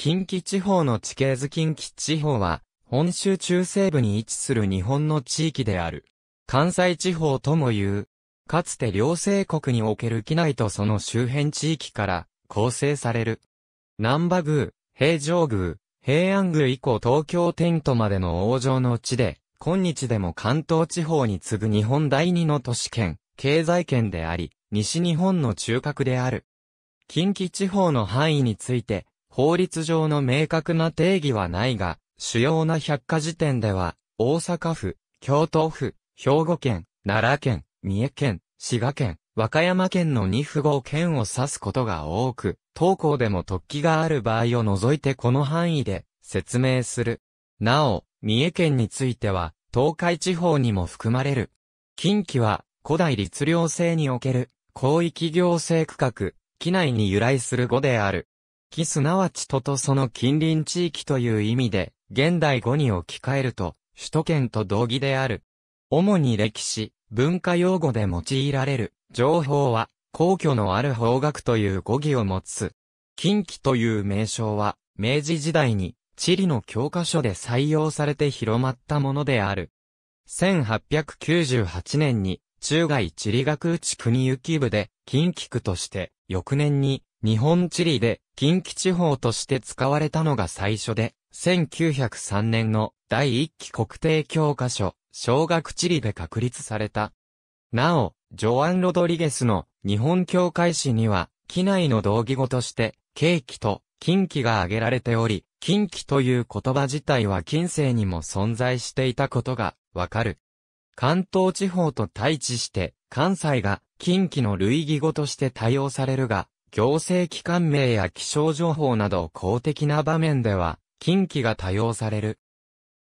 近畿地方の地形図近畿地方は、本州中西部に位置する日本の地域である。関西地方とも言う。かつて両政国における機内とその周辺地域から構成される。南波宮、平城宮、平安宮以降東京天都までの王城の地で、今日でも関東地方に次ぐ日本第二の都市圏、経済圏であり、西日本の中核である。近畿地方の範囲について、法律上の明確な定義はないが、主要な百科事典では、大阪府、京都府、兵庫県、奈良県、三重県、滋賀県、和歌山県の2府5県を指すことが多く、当校でも突起がある場合を除いてこの範囲で説明する。なお、三重県については、東海地方にも含まれる。近畿は、古代律令制における、広域行政区画、機内に由来する語である。木すなわち都とその近隣地域という意味で、現代語に置き換えると、首都圏と同義である。主に歴史、文化用語で用いられる、情報は、皇居のある方角という語義を持つ。近畿という名称は、明治時代に、地理の教科書で採用されて広まったものである。1898年に、中外地理学地区に行き部で、近畿区として、翌年に、日本地理で近畿地方として使われたのが最初で、1903年の第1期国定教科書、小学地理で確立された。なお、ジョアン・ロドリゲスの日本教会史には、機内の同義語として、景気と近畿が挙げられており、近畿という言葉自体は近世にも存在していたことがわかる。関東地方と対峙して、関西が近畿の類義語として対応されるが、行政機関名や気象情報など公的な場面では、近畿が多用される。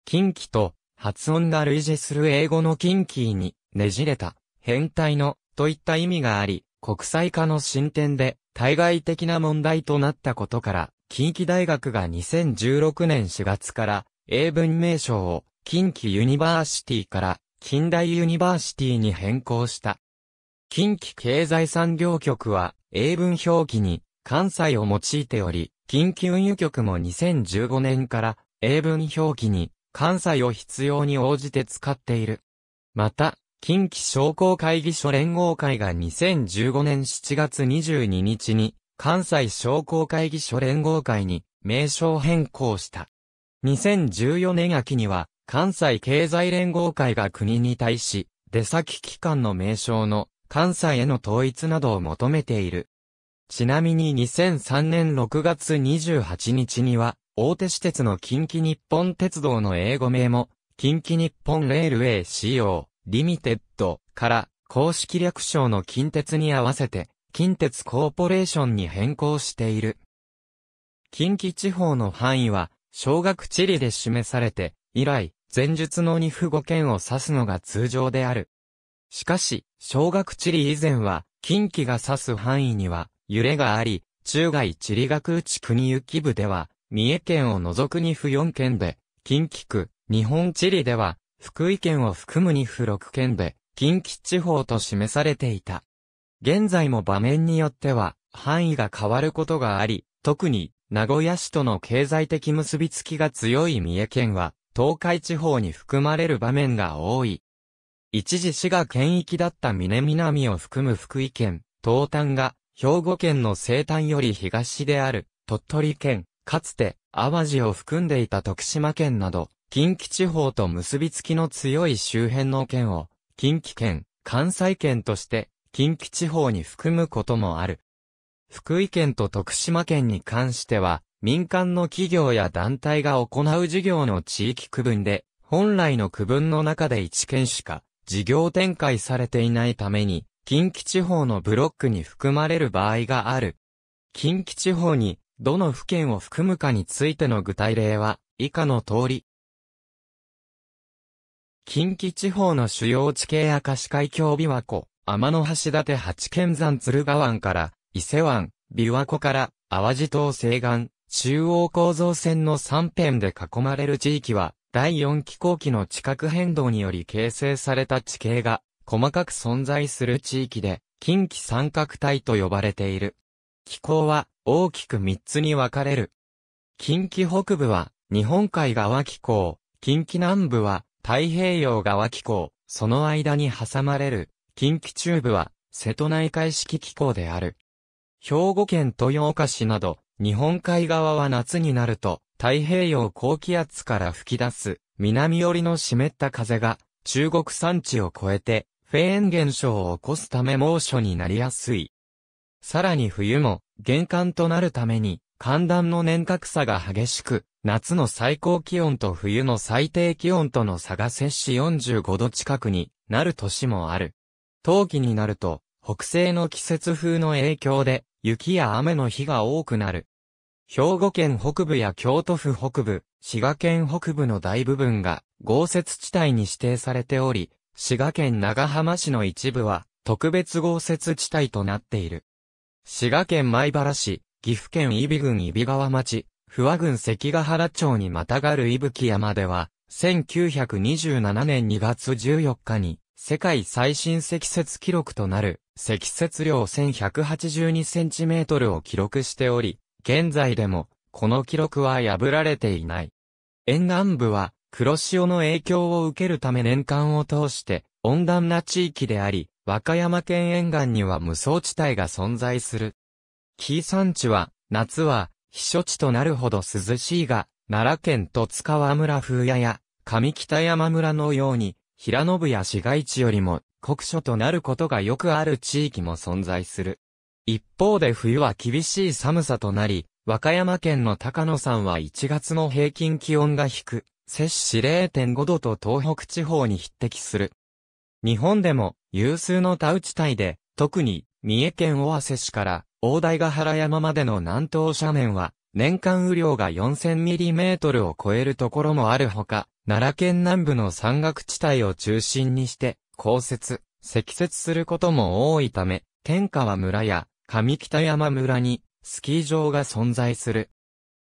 近畿と、発音が類似する英語の近畿に、ねじれた、変態の、といった意味があり、国際化の進展で、対外的な問題となったことから、近畿大学が2016年4月から、英文名称を、近畿ユニバーシティから、近代ユニバーシティに変更した。近畿経済産業局は、英文表記に関西を用いており、近畿運輸局も2015年から英文表記に関西を必要に応じて使っている。また、近畿商工会議所連合会が2015年7月22日に関西商工会議所連合会に名称変更した。2014年秋には関西経済連合会が国に対し出先機関の名称の関西への統一などを求めている。ちなみに2003年6月28日には、大手私鉄の近畿日本鉄道の英語名も、近畿日本レールウェイ CO、リミテッドから、公式略称の近鉄に合わせて、近鉄コーポレーションに変更している。近畿地方の範囲は、小学地理で示されて、以来、前述の二府五県を指すのが通常である。しかし、小学地理以前は、近畿が指す範囲には揺れがあり、中外地理学内国行き部では、三重県を除くに府四県で、近畿区、日本地理では、福井県を含むに府六県で、近畿地方と示されていた。現在も場面によっては、範囲が変わることがあり、特に、名古屋市との経済的結びつきが強い三重県は、東海地方に含まれる場面が多い。一時滋賀県域だった峰南を含む福井県、東端が、兵庫県の西端より東である、鳥取県、かつて、淡路を含んでいた徳島県など、近畿地方と結びつきの強い周辺の県を、近畿県、関西県として、近畿地方に含むこともある。福井県と徳島県に関しては、民間の企業や団体が行う事業の地域区分で、本来の区分の中で1県しか事業展開されていないために、近畿地方のブロックに含まれる場合がある。近畿地方に、どの府県を含むかについての具体例は、以下の通り。近畿地方の主要地形明石海峡琵琶湖、天橋立八剣山鶴ヶ湾から、伊勢湾、琵琶湖から、淡路島西岸、中央構造線の3辺で囲まれる地域は、第4気候期の地殻変動により形成された地形が細かく存在する地域で近畿三角帯と呼ばれている。気候は大きく3つに分かれる。近畿北部は日本海側気候、近畿南部は太平洋側気候、その間に挟まれる近畿中部は瀬戸内海式気候である。兵庫県豊岡市など日本海側は夏になると太平洋高気圧から吹き出す南寄りの湿った風が中国山地を越えてフェーン現象を起こすため猛暑になりやすい。さらに冬も玄関となるために寒暖の年較差が激しく、夏の最高気温と冬の最低気温との差が摂氏45度近くになる年もある。冬季になると、北西の季節風の影響で、雪や雨の日が多くなる。兵庫県北部や京都府北部、滋賀県北部の大部分が豪雪地帯に指定されており、滋賀県長浜市の一部は特別豪雪地帯となっている。滋賀県米原市、岐阜県伊比郡伊比川町、不和郡関ヶ原町にまたがる伊吹山では、1927年2月14日に、世界最新積雪記録となる、積雪量1182センチメートルを記録しており、現在でも、この記録は破られていない。沿岸部は、黒潮の影響を受けるため年間を通して、温暖な地域であり、和歌山県沿岸には無双地帯が存在する。紀伊山地は、夏は、避暑地となるほど涼しいが、奈良県十津川村風屋や、上北山村のように、平野部や市街地よりも、酷暑となることがよくある地域も存在する。一方で冬は厳しい寒さとなり、和歌山県の高野山は1月の平均気温が低く、摂氏0.5度と東北地方に匹敵する。日本でも有数の田内帯で、特に三重県尾鷲市から大台ヶ原山までの南東斜面は、年間雨量が4 0 0 0トルを超えるところもあるほか、奈良県南部の山岳地帯を中心にして、降雪、積雪することも多いため、天下は村や上北山村に、スキー場が存在する。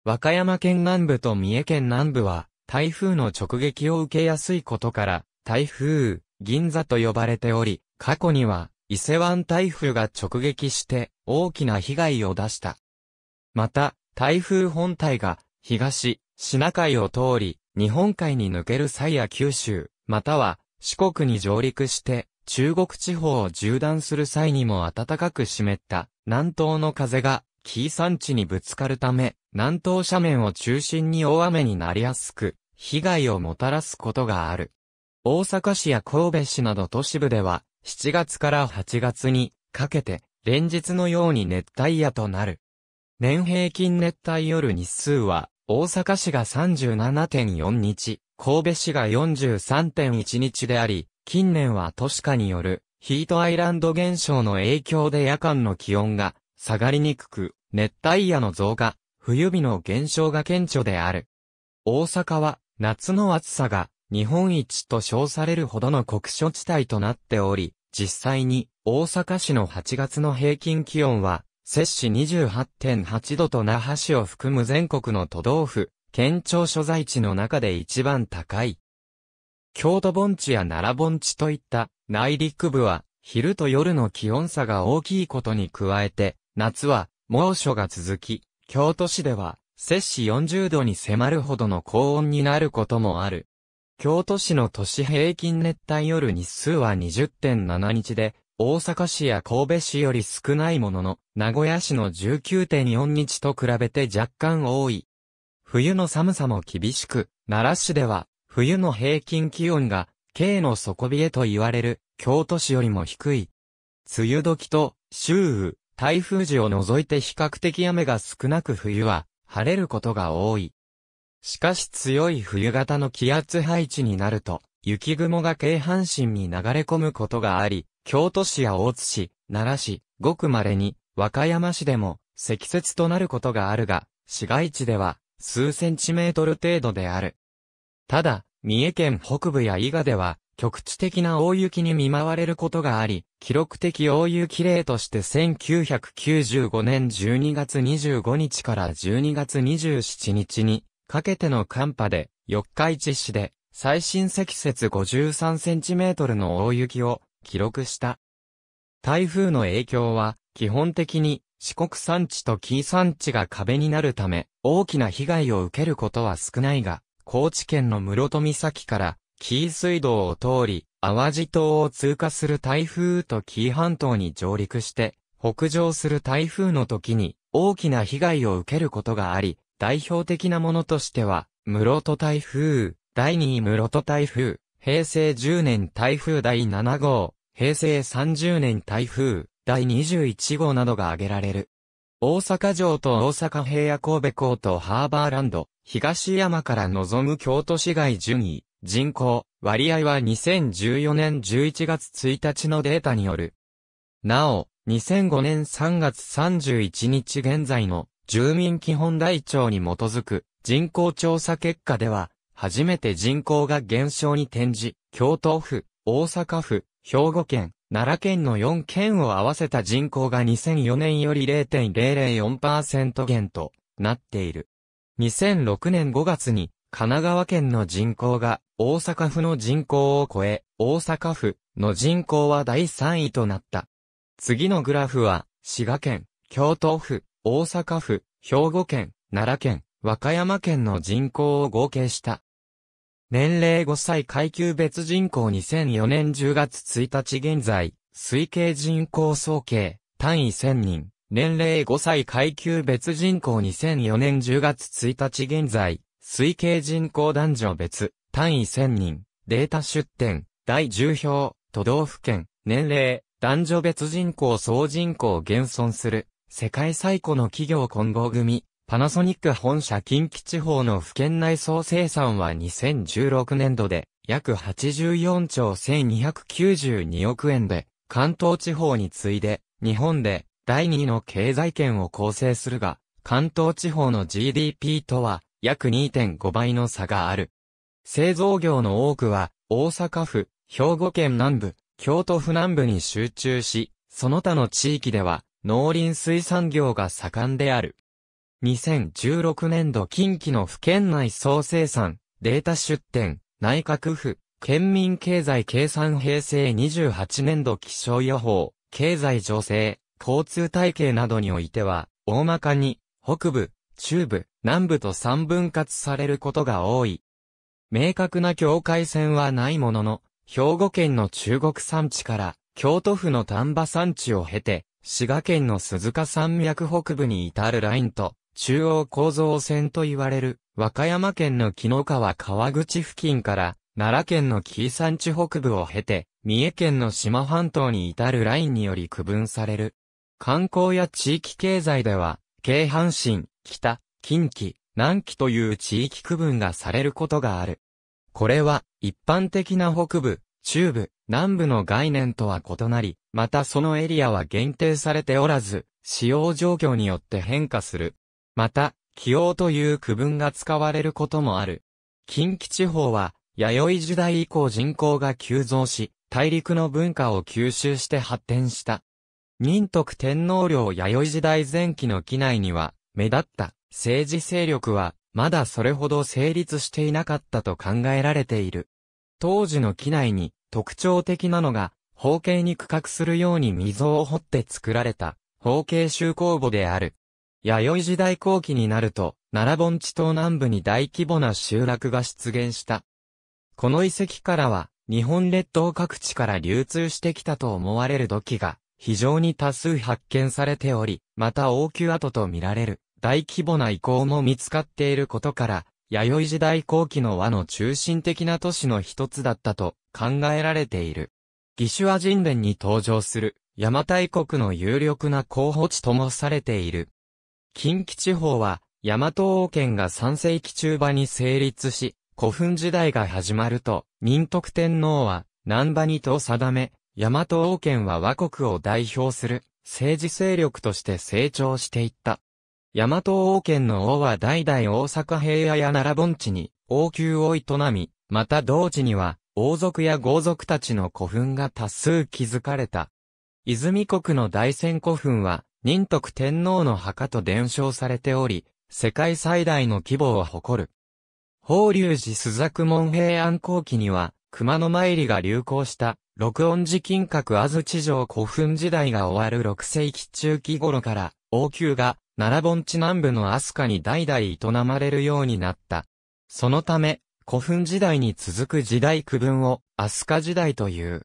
和歌山県南部と三重県南部は、台風の直撃を受けやすいことから、台風、銀座と呼ばれており、過去には、伊勢湾台風が直撃して、大きな被害を出した。また、台風本体が、東、シナ海を通り、日本海に抜ける際や九州、または、四国に上陸して、中国地方を縦断する際にも暖かく湿った南東の風が、紀伊山地にぶつかるため、南東斜面を中心に大雨になりやすく、被害をもたらすことがある。大阪市や神戸市など都市部では、7月から8月にかけて、連日のように熱帯夜となる。年平均熱帯夜日数は、大阪市が37.4日、神戸市が43.1日であり、近年は都市化によるヒートアイランド現象の影響で夜間の気温が下がりにくく、熱帯夜の増加、冬日の減少が顕著である。大阪は夏の暑さが日本一と称されるほどの酷暑地帯となっており、実際に大阪市の8月の平均気温は、摂氏28.8度と那覇市を含む全国の都道府、県庁所在地の中で一番高い。京都盆地や奈良盆地といった内陸部は昼と夜の気温差が大きいことに加えて、夏は猛暑が続き、京都市では摂氏40度に迫るほどの高温になることもある。京都市の都市平均熱帯夜日数は20.7日で、大阪市や神戸市より少ないものの、名古屋市の19.4日と比べて若干多い。冬の寒さも厳しく、奈良市では冬の平均気温が、軽の底冷えと言われる、京都市よりも低い。梅雨時と、周雨、台風時を除いて比較的雨が少なく冬は、晴れることが多い。しかし強い冬型の気圧配置になると、雪雲が京阪神に流れ込むことがあり、京都市や大津市、奈良市、ごく稀に、和歌山市でも、積雪となることがあるが、市街地では、数センチメートル程度である。ただ、三重県北部や伊賀では、局地的な大雪に見舞われることがあり、記録的大雪例として1995年12月25日から12月27日にかけての寒波で、四日市市で最深積雪53センチメートルの大雪を記録した。台風の影響は基本的に四国山地と紀伊山地が壁になるため大きな被害を受けることは少ないが、高知県の室戸岬から紀伊水道を通り、淡路島を通過する台風と紀伊半島に上陸して、北上する台風の時に大きな被害を受けることがあり、代表的なものとしては、室戸台風、第2位室戸台風、平成10年台風第7号、平成30年台風、第21号などが挙げられる。大阪城と大阪平野神戸港とハーバーランド、東山から望む京都市街順位、人口、割合は2014年11月1日のデータによる。なお、2005年3月31日現在の住民基本台帳に基づく人口調査結果では、初めて人口が減少に転じ、京都府、大阪府、兵庫県、奈良県の4県を合わせた人口が2004年より0.004%減となっている。2006年5月に、神奈川県の人口が大阪府の人口を超え、大阪府の人口は第3位となった。次のグラフは、滋賀県、京都府、大阪府、兵庫県、奈良県、和歌山県の人口を合計した。年齢5歳階級別人口2004年10月1日現在、推計人口総計、単位1000人。年齢5歳階級別人口2004年10月1日現在、推計人口男女別、単位1000人、データ出典、第10表、都道府県、年齢、男女別人口総人口減損する、世界最古の企業混合組、パナソニック本社近畿地方の府県内総生産は2016年度で、約84兆1292億円で、関東地方に次いで、日本で、第2位の経済圏を構成するが、関東地方の GDP とは約2.5倍の差がある。製造業の多くは大阪府、兵庫県南部、京都府南部に集中し、その他の地域では農林水産業が盛んである。2016年度近畿の府県内総生産、データ出展、内閣府、県民経済計算平成28年度気象予報、経済情勢、交通体系などにおいては、大まかに、北部、中部、南部と三分割されることが多い。明確な境界線はないものの、兵庫県の中国山地から、京都府の丹波山地を経て、滋賀県の鈴鹿山脈北部に至るラインと、中央構造線と言われる、和歌山県の紀の川川口付近から、奈良県の紀伊山地北部を経て、三重県の島半島に至るラインにより区分される。観光や地域経済では、京阪神、北、近畿、南紀という地域区分がされることがある。これは、一般的な北部、中部、南部の概念とは異なり、またそのエリアは限定されておらず、使用状況によって変化する。また、気温という区分が使われることもある。近畿地方は、弥生時代以降人口が急増し、大陸の文化を吸収して発展した。仁徳天皇陵弥生時代前期の機内には、目立った政治勢力は、まだそれほど成立していなかったと考えられている。当時の機内に特徴的なのが、方形に区画するように溝を掘って作られた方形集工墓である。弥生時代後期になると、奈良盆地東南部に大規模な集落が出現した。この遺跡からは、日本列島各地から流通してきたと思われる土器が非常に多数発見されており、また王宮跡とみられる大規模な遺構も見つかっていることから、弥生時代後期の和の中心的な都市の一つだったと考えられている。義手和神殿に登場する、邪馬台国の有力な候補地ともされている。近畿地方は、大和王権が3世紀中場に成立し、古墳時代が始まると、仁徳天皇は、南場にと定め、大和王権は和国を代表する政治勢力として成長していった。大和王権の王は代々大阪平野や奈良盆地に王宮を営み、また同時には王族や豪族たちの古墳が多数築かれた。泉国の大仙古墳は、仁徳天皇の墓と伝承されており、世界最大の規模を誇る。法隆寺朱雀門平安後期には、熊野参りが流行した録音寺金閣安土城古墳時代が終わる六世紀中期頃から、王宮が奈良盆地南部の飛鳥に代々営まれるようになった。そのため、古墳時代に続く時代区分を飛鳥時代という。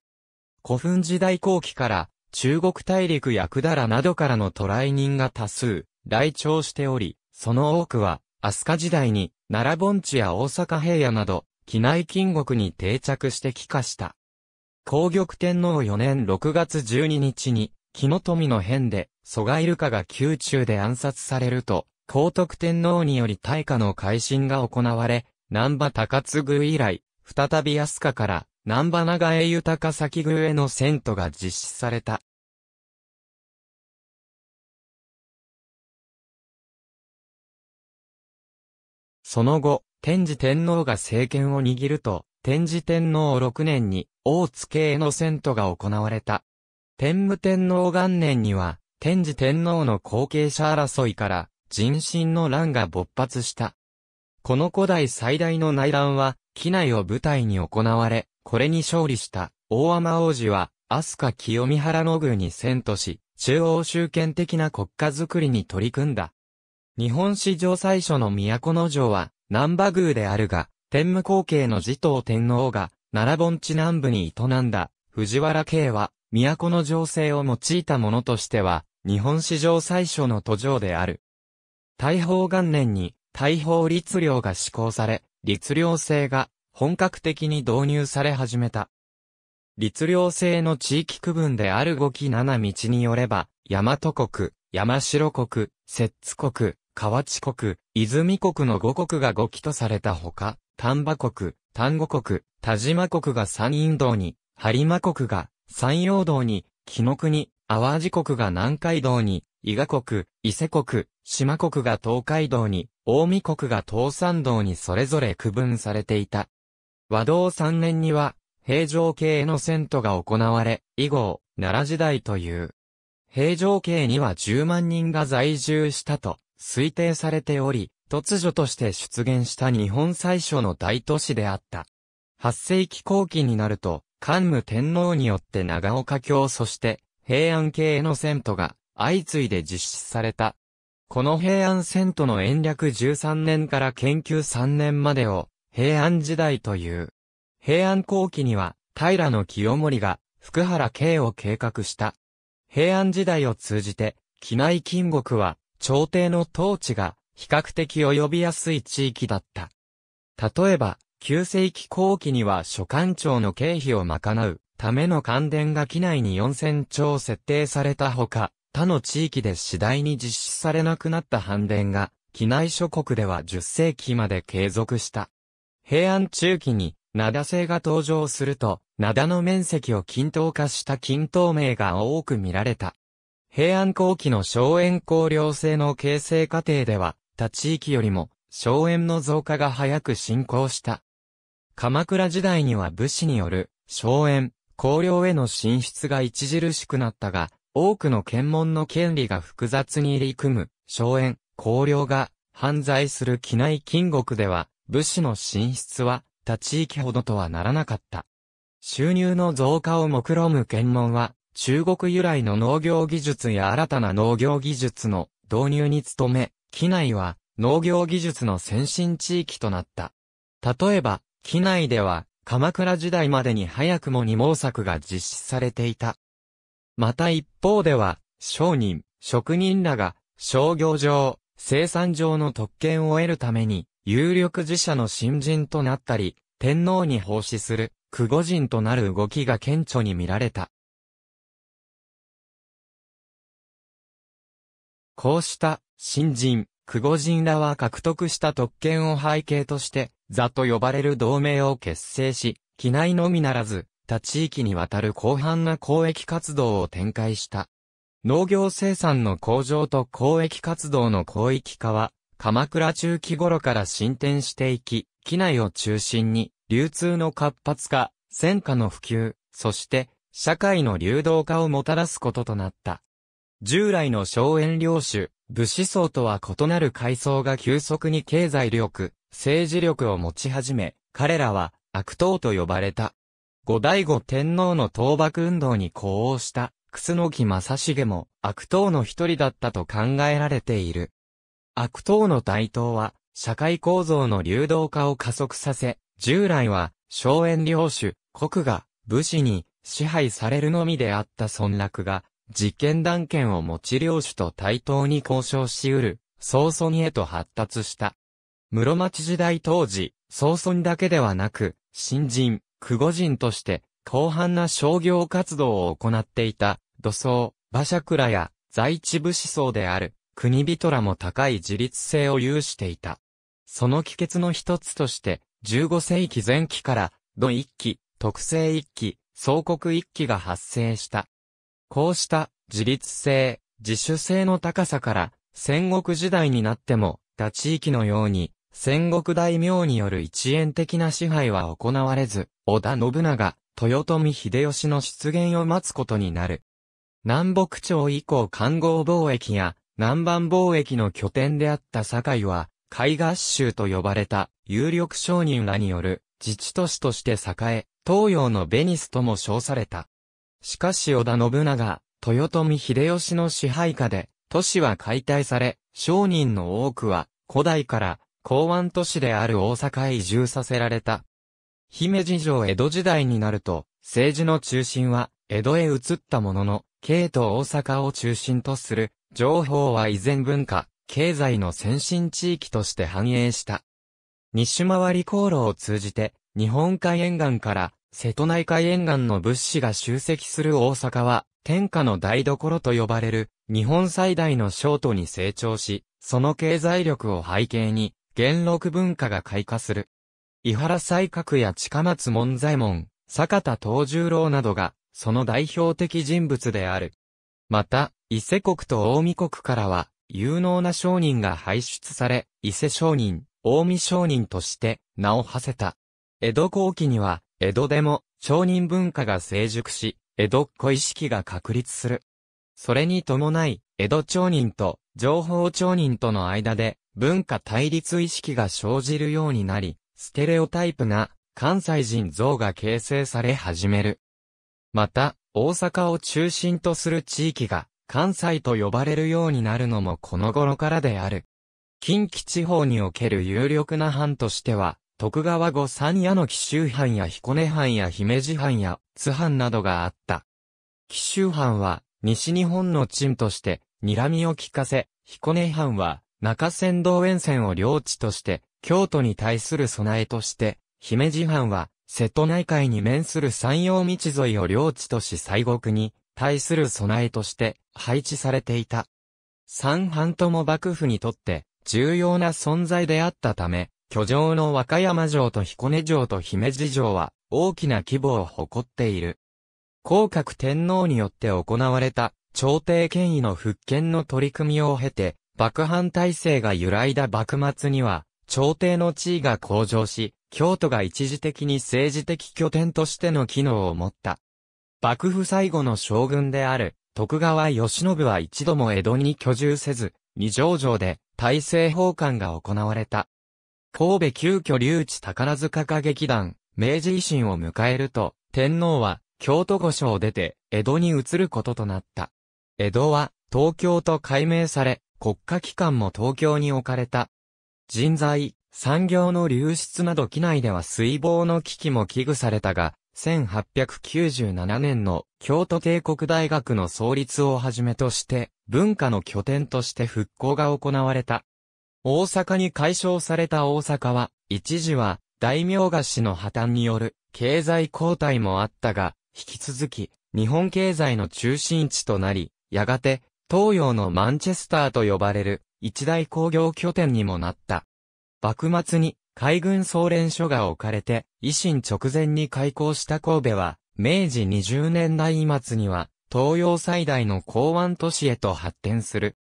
古墳時代後期から、中国大陸や百済などからの渡来人が多数、来庁しており、その多くは、飛鳥時代に、奈良盆地や大阪平野など、機内金国に定着して帰化した。皇玉天皇4年6月12日に、木の富の変で、蘇我イルカが宮中で暗殺されると、皇徳天皇により大化の改新が行われ、南波高津宮以来、再び安家から南波長江豊崎宮への遷都が実施された。その後、天智天皇が政権を握ると、天智天皇6年に、大津系の遷都が行われた。天武天皇元年には、天智天皇の後継者争いから、人心の乱が勃発した。この古代最大の内乱は、機内を舞台に行われ、これに勝利した大天王子は、飛鳥清見原の宮に遷都し、中央集権的な国家づくりに取り組んだ。日本史上最初の都の城は、南波宮であるが、天武後継の持統天皇が、奈良盆地南部に営んだ藤原慶は、都の情勢を用いたものとしては、日本史上最初の途上である。大宝元年に、大宝律令が施行され、律令制が本格的に導入され始めた。律令制の地域区分である五期七道によれば、大和国、山城国、摂津国、河内国、泉国の五国が五期とされたほか、丹波国、丹後国、田島国が山陰道に、播磨国が山陽道に、紀の国、淡路国が南海道に、伊賀国、伊勢国、島国が東海道に、大見国が東山道にそれぞれ区分されていた。和道3年には、平城系の遷都が行われ、以後、奈良時代という。平城系には10万人が在住したと推定されており、突如として出現した日本最初の大都市であった。8世紀後期になると、桓武天皇によって長岡京そして平安系への遷都が相次いで実施された。この平安遷都の延暦13年から研究3年までを平安時代という。平安後期には平清盛が福原慶を計画した。平安時代を通じて、機内金国は朝廷の統治が比較的及びやすい地域だった。例えば、9世紀後期には所管庁の経費を賄うための関電が機内に4000兆設定されたほか、他の地域で次第に実施されなくなった反電が、機内諸国では10世紀まで継続した。平安中期に、灘製が登場すると、灘の面積を均等化した均等名が多く見られた。平安後期の荘園光量性の形成過程では、他地域よりも、荘園の増加が早く進行した。鎌倉時代には武士による、荘園、公領への進出が著しくなったが、多くの検問の権利が複雑に入り組む、荘園、公領が、犯罪する機内金国では、武士の進出は、他地域ほどとはならなかった。収入の増加を目論む検問は、中国由来の農業技術や新たな農業技術の導入に努め、機内は農業技術の先進地域となった。例えば、機内では、鎌倉時代までに早くも二毛作が実施されていた。また一方では、商人、職人らが、商業上、生産上の特権を得るために、有力自社の新人となったり、天皇に奉仕する、久護人となる動きが顕著に見られた。こうした、新人、久保人らは獲得した特権を背景として、座と呼ばれる同盟を結成し、機内のみならず、他地域にわたる広範な交易活動を展開した。農業生産の向上と交易活動の広域化は、鎌倉中期頃から進展していき、機内を中心に、流通の活発化、戦火の普及、そして、社会の流動化をもたらすこととなった。従来の荘園領主、武士層とは異なる階層が急速に経済力、政治力を持ち始め、彼らは悪党と呼ばれた。後醍醐天皇の倒幕運動に呼応した、楠木正成も悪党の一人だったと考えられている。悪党の台頭は、社会構造の流動化を加速させ、従来は、荘園領主、国が、武士に、支配されるのみであった村落が、実験断権を持ち領主と対等に交渉し得る、曹村へと発達した。室町時代当時、曹村だけではなく、新人、久保人として、広範な商業活動を行っていた、土葬、馬車倉や、在地武士層である、国人らも高い自立性を有していた。その帰結の一つとして、15世紀前期から、土一期、特性一期、総国一期が発生した。こうした自立性、自主性の高さから戦国時代になっても他地域のように戦国大名による一円的な支配は行われず、織田信長、豊臣秀吉の出現を待つことになる。南北朝以降環合貿易や南蛮貿易の拠点であった堺は、海合衆と呼ばれた有力商人らによる自治都市として栄え、東洋のベニスとも称された。しかし織田信長、豊臣秀吉の支配下で、都市は解体され、商人の多くは、古代から、港湾都市である大阪へ移住させられた。姫路城江戸時代になると、政治の中心は、江戸へ移ったものの、京都大阪を中心とする、情報は依然文化、経済の先進地域として繁栄した。西回り航路を通じて、日本海沿岸から瀬戸内海沿岸の物資が集積する大阪は、天下の台所と呼ばれる、日本最大の商都に成長し、その経済力を背景に、元禄文化が開花する。伊原西閣や近松門左衛門、坂田藤十郎などが、その代表的人物である。また、伊勢国と大見国からは、有能な商人が輩出され、伊勢商人、大見商人として、名を馳せた。江戸後期には、江戸でも商人文化が成熟し、江戸っ子意識が確立する。それに伴い、江戸町人と情報町人との間で文化対立意識が生じるようになり、ステレオタイプな関西人像が形成され始める。また、大阪を中心とする地域が関西と呼ばれるようになるのもこの頃からである。近畿地方における有力な藩としては、徳川後三矢の紀州藩や彦根藩や姫路藩や津藩などがあった。紀州藩は西日本の陳として睨みを利かせ、彦根藩は中山道沿線を領地として京都に対する備えとして、姫路藩は瀬戸内海に面する山陽道沿いを領地とし西国に対する備えとして配置されていた。三藩とも幕府にとって重要な存在であったため、居城の和歌山城と彦根城と姫路城は大きな規模を誇っている。広格天皇によって行われた朝廷権威の復権の取り組みを経て、幕藩体制が揺らいだ幕末には、朝廷の地位が向上し、京都が一時的に政治的拠点としての機能を持った。幕府最後の将軍である、徳川慶喜は一度も江戸に居住せず、二条城で大政奉還が行われた。神戸急遽留置宝塚歌劇団、明治維新を迎えると、天皇は京都御所を出て、江戸に移ることとなった。江戸は東京と改名され、国家機関も東京に置かれた。人材、産業の流出など機内では水防の危機も危惧されたが、1897年の京都帝国大学の創立をはじめとして、文化の拠点として復興が行われた。大阪に解消された大阪は、一時は、大名菓子の破綻による経済交代もあったが、引き続き、日本経済の中心地となり、やがて、東洋のマンチェスターと呼ばれる、一大工業拠点にもなった。幕末に、海軍総連所が置かれて、維新直前に開港した神戸は、明治20年代末には、東洋最大の港湾都市へと発展する。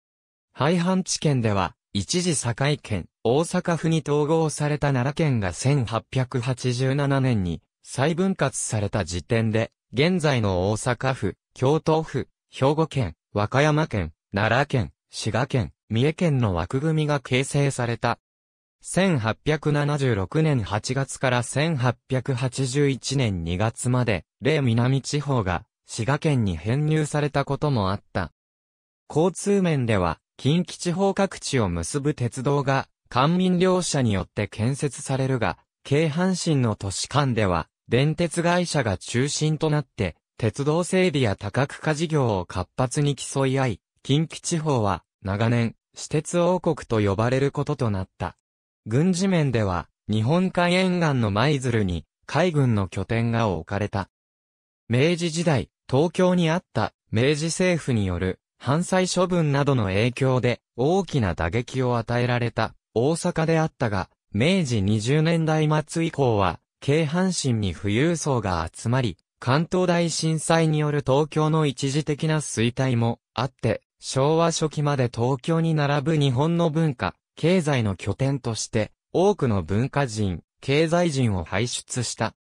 廃藩地県では、一時堺県、大阪府に統合された奈良県が1887年に再分割された時点で、現在の大阪府、京都府、兵庫県、和歌山県、奈良県、滋賀県、三重県の枠組みが形成された。1876年8月から1881年2月まで、例南地方が滋賀県に編入されたこともあった。交通面では、近畿地方各地を結ぶ鉄道が、官民両社によって建設されるが、京阪神の都市間では、電鉄会社が中心となって、鉄道整備や多角化事業を活発に競い合い、近畿地方は、長年、私鉄王国と呼ばれることとなった。軍事面では、日本海沿岸の舞鶴に、海軍の拠点が置かれた。明治時代、東京にあった明治政府による犯罪処分などの影響で大きな打撃を与えられた大阪であったが、明治20年代末以降は、京阪神に富裕層が集まり、関東大震災による東京の一時的な衰退もあって、昭和初期まで東京に並ぶ日本の文化、経済の拠点として、多くの文化人、経済人を輩出した。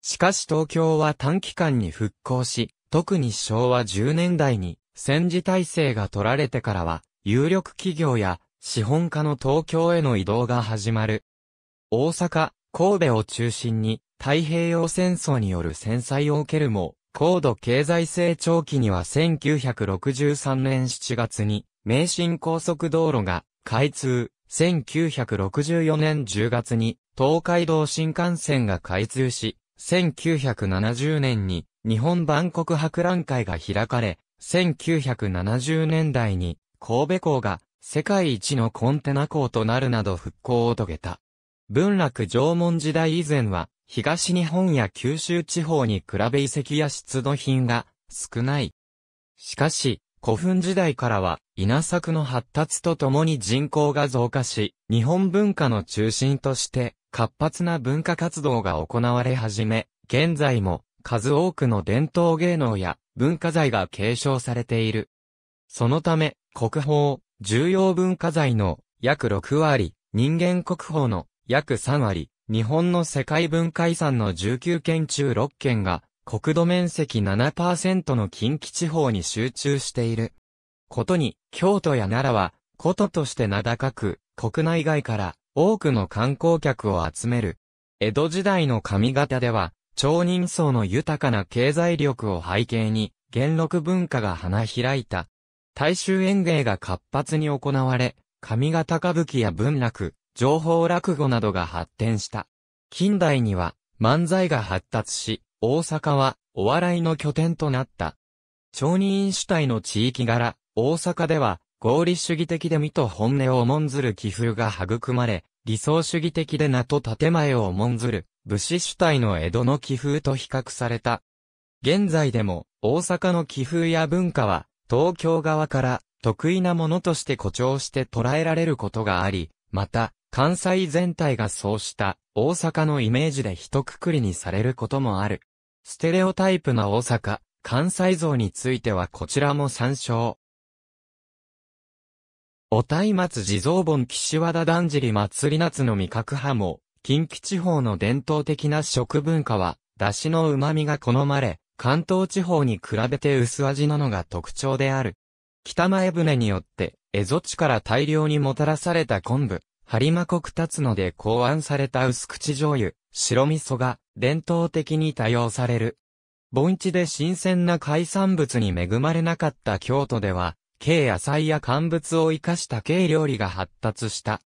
しかし東京は短期間に復興し、特に昭和10年代に戦時体制が取られてからは、有力企業や資本家の東京への移動が始まる。大阪、神戸を中心に太平洋戦争による戦災を受けるも、高度経済成長期には1963年7月に名神高速道路が開通、1964年10月に東海道新幹線が開通し、1970年に日本万国博覧会が開かれ、1970年代に神戸港が世界一のコンテナ港となるなど復興を遂げた。文楽縄文時代以前は東日本や九州地方に比べ遺跡や出土品が少ない。しかし、古墳時代からは稲作の発達とともに人口が増加し、日本文化の中心として活発な文化活動が行われ始め、現在も数多くの伝統芸能や文化財が継承されている。そのため、国宝、重要文化財の約6割、人間国宝の約3割、日本の世界文化遺産の19件中6件が、国土面積7%の近畿地方に集中している。ことに、京都や奈良は、古都として名高く、国内外から多くの観光客を集める。江戸時代の上方では、町人層の豊かな経済力を背景に、元禄文化が花開いた。大衆演芸が活発に行われ、上方歌舞伎や文楽、情報落語などが発展した。近代には漫才が発達し、大阪はお笑いの拠点となった。町人主体の地域柄、大阪では合理主義的で身と本音を重んずる気風が育まれ、理想主義的で名と建前を重んずる武士主体の江戸の気風と比較された。現在でも、大阪の気風や文化は、東京側から得意なものとして誇張して捉えられることがあり、また、関西全体がそうした大阪のイメージで一括りにされることもある。ステレオタイプな大阪、関西像についてはこちらも参照。お松地蔵盆岸和田だんじり祭り夏の味覚派も、近畿地方の伝統的な食文化は、出汁の旨味が好まれ、関東地方に比べて薄味なのが特徴である。北前船によって、蝦夷地から大量にもたらされた昆布、播磨国立ノで考案された薄口醤油、白味噌が伝統的に多用される。盆地で新鮮な海産物に恵まれなかった京都では、軽野菜や乾物を生かした軽料理が発達した。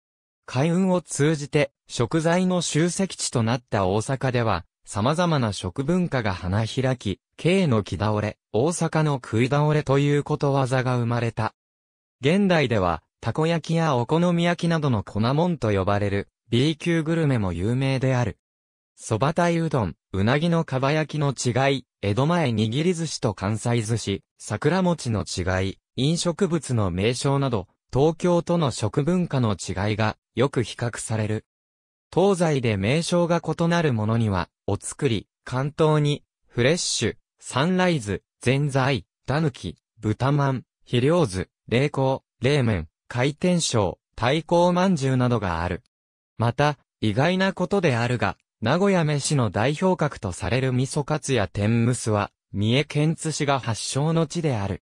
海運を通じて食材の集積地となった大阪では、様々な食文化が花開き、軽の木倒れ、大阪の食い倒れということわざが生まれた。現代では、たこ焼きやお好み焼きなどの粉もんと呼ばれる B 級グルメも有名である。蕎麦いうどん、うなぎのかば焼きの違い、江戸前握り寿司と関西寿司、桜餅の違い、飲食物の名称など、東京との食文化の違いがよく比較される。東西で名称が異なるものには、お作り、関東に、フレッシュ、サンライズ、全財、タヌキ、豚まん、肥料図、冷凍、冷麺、回転賞、太鼓まんじゅうなどがある。また、意外なことであるが、名古屋飯の代表格とされる味噌カツや天むすは、三重県津市が発祥の地である。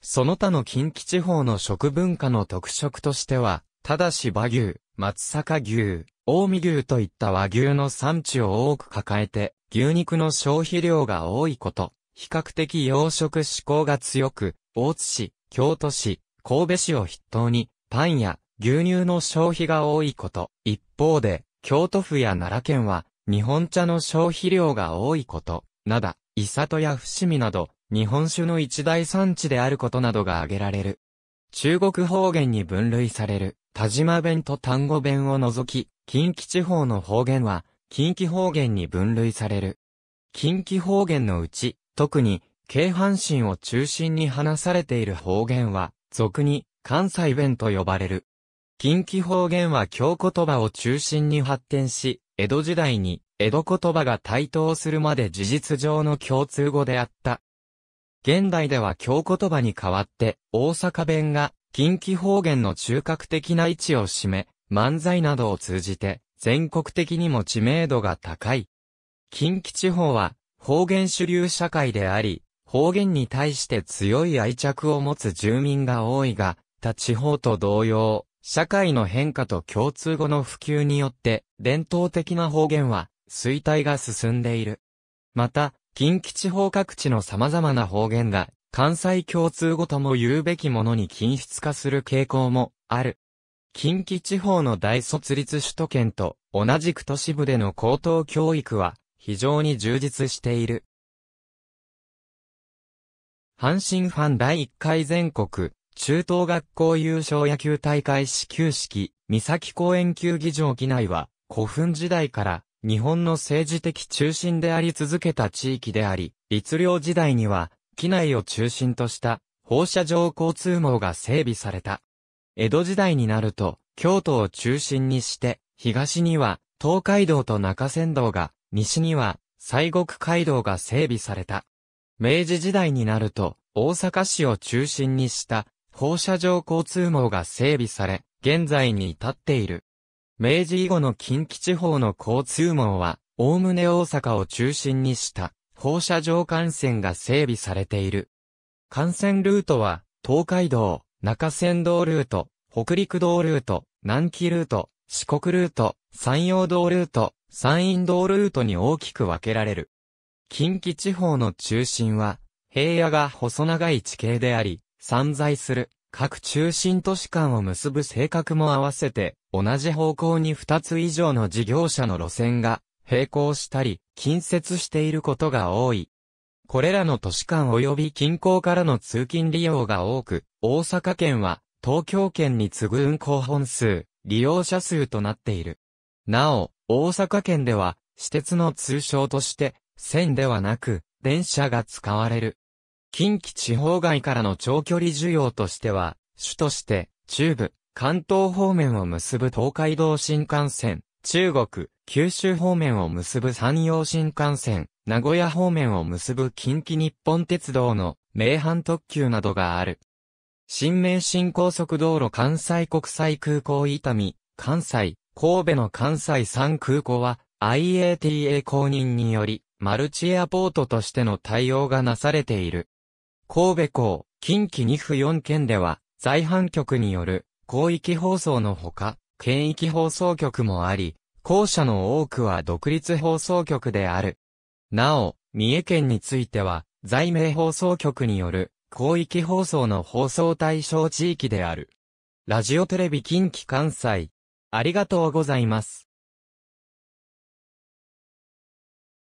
その他の近畿地方の食文化の特色としては、ただし馬牛、松阪牛、近江牛といった和牛の産地を多く抱えて、牛肉の消費量が多いこと、比較的養殖志向が強く、大津市、京都市、神戸市を筆頭に、パンや牛乳の消費が多いこと。一方で、京都府や奈良県は、日本茶の消費量が多いこと、なだ、伊里や伏見など、日本酒の一大産地であることなどが挙げられる。中国方言に分類される。田島弁と単語弁を除き、近畿地方の方言は、近畿方言に分類される。近畿方言のうち、特に、京阪神を中心に話されている方言は、俗に、関西弁と呼ばれる。近畿方言は京言葉を中心に発展し、江戸時代に江戸言葉が台頭するまで事実上の共通語であった。現代では京言葉に代わって大阪弁が近畿方言の中核的な位置を占め、漫才などを通じて、全国的にも知名度が高い。近畿地方は、方言主流社会であり、方言に対して強い愛着を持つ住民が多いが、他地方と同様、社会の変化と共通語の普及によって、伝統的な方言は、衰退が進んでいる。また、近畿地方各地の様々な方言が関西共通語とも言うべきものに均質化する傾向もある。近畿地方の大卒立首都圏と同じく都市部での高等教育は非常に充実している。阪神ファン第1回全国中等学校優勝野球大会始球式三崎公園球技場機内は古墳時代から日本の政治的中心であり続けた地域であり、律令時代には機内を中心とした放射状交通網が整備された。江戸時代になると、京都を中心にして、東には東海道と中山道が、西には西国街道が整備された。明治時代になると、大阪市を中心にした放射状交通網が整備され、現在に至っている。明治以後の近畿地方の交通網は、おおむね大阪を中心にした放射状幹線が整備されている。幹線ルートは、東海道、中山道ルート、北陸道ルート、南紀ルート、四国ルート、山陽道ルート、山陰道ルートに大きく分けられる。近畿地方の中心は、平野が細長い地形であり、散在する各中心都市間を結ぶ性格も合わせて、同じ方向に2つ以上の事業者の路線が並行したり、近接していることが多い。これらの都市間及び近郊からの通勤利用が多く、大阪県は東京圏に次ぐ運行本数、利用者数となっている。なお、大阪圏では、私鉄の通称として、線ではなく、電車が使われる。近畿地方外からの長距離需要としては、主として、中部、関東方面を結ぶ東海道新幹線、中国、九州方面を結ぶ山陽新幹線、名古屋方面を結ぶ近畿日本鉄道の名阪特急などがある。新名神高速道路関西国際空港伊丹、関西、神戸の関西3空港は IATA 公認によりマルチエアポートとしての対応がなされている。神戸港、近畿2府4県では在阪局による広域放送のほか、県域放送局もあり、校舎の多くは独立放送局である。なお、三重県については、在名放送局による、広域放送の放送対象地域である。ラジオテレビ近畿関西。ありがとうございます。